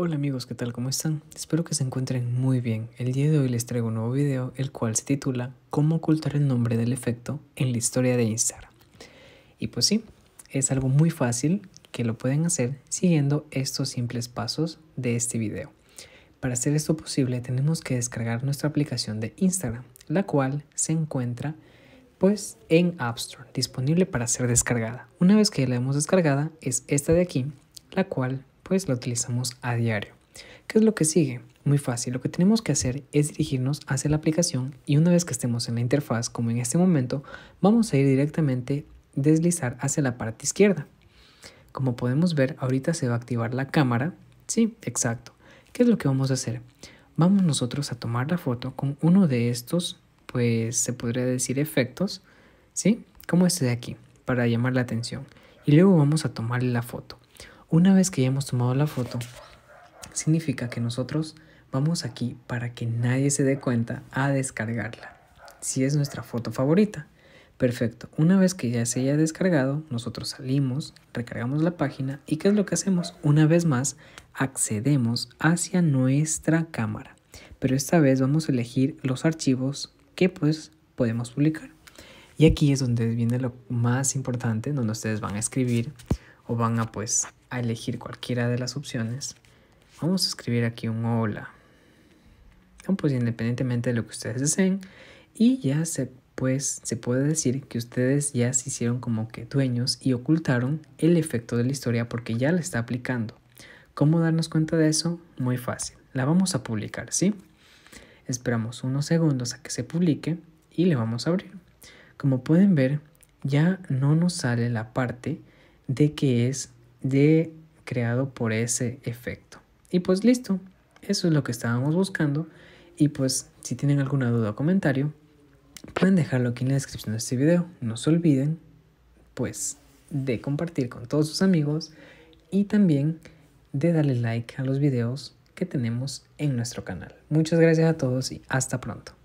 Hola amigos, ¿qué tal? ¿Cómo están? Espero que se encuentren muy bien. El día de hoy les traigo un nuevo video, el cual se titula ¿Cómo ocultar el nombre del efecto en la historia de Instagram? Y pues sí, es algo muy fácil que lo pueden hacer siguiendo estos simples pasos de este video. Para hacer esto posible tenemos que descargar nuestra aplicación de Instagram, la cual se encuentra pues en App Store, disponible para ser descargada. Una vez que la hemos descargada es esta de aquí, la cual pues la utilizamos a diario. ¿Qué es lo que sigue? Muy fácil, lo que tenemos que hacer es dirigirnos hacia la aplicación y una vez que estemos en la interfaz, como en este momento, vamos a ir directamente deslizar hacia la parte izquierda. Como podemos ver, ahorita se va a activar la cámara. Sí, exacto. ¿Qué es lo que vamos a hacer? Vamos nosotros a tomar la foto con uno de estos, pues se podría decir efectos, ¿sí? Como este de aquí, para llamar la atención. Y luego vamos a tomar la foto. Una vez que ya hemos tomado la foto, significa que nosotros vamos aquí para que nadie se dé cuenta a descargarla. Si es nuestra foto favorita. Perfecto. Una vez que ya se haya descargado, nosotros salimos, recargamos la página y ¿qué es lo que hacemos? Una vez más, accedemos hacia nuestra cámara. Pero esta vez vamos a elegir los archivos que pues podemos publicar. Y aquí es donde viene lo más importante, donde ustedes van a escribir o van a pues a elegir cualquiera de las opciones, vamos a escribir aquí un hola. Pues independientemente de lo que ustedes deseen y ya se pues se puede decir que ustedes ya se hicieron como que dueños y ocultaron el efecto de la historia porque ya la está aplicando. ¿Cómo darnos cuenta de eso? Muy fácil. La vamos a publicar, ¿sí? Esperamos unos segundos a que se publique y le vamos a abrir. Como pueden ver, ya no nos sale la parte de que es de creado por ese efecto. Y pues listo, eso es lo que estábamos buscando. Y pues si tienen alguna duda o comentario, pueden dejarlo aquí en la descripción de este video. No se olviden, pues, de compartir con todos sus amigos y también de darle like a los videos que tenemos en nuestro canal. Muchas gracias a todos y hasta pronto.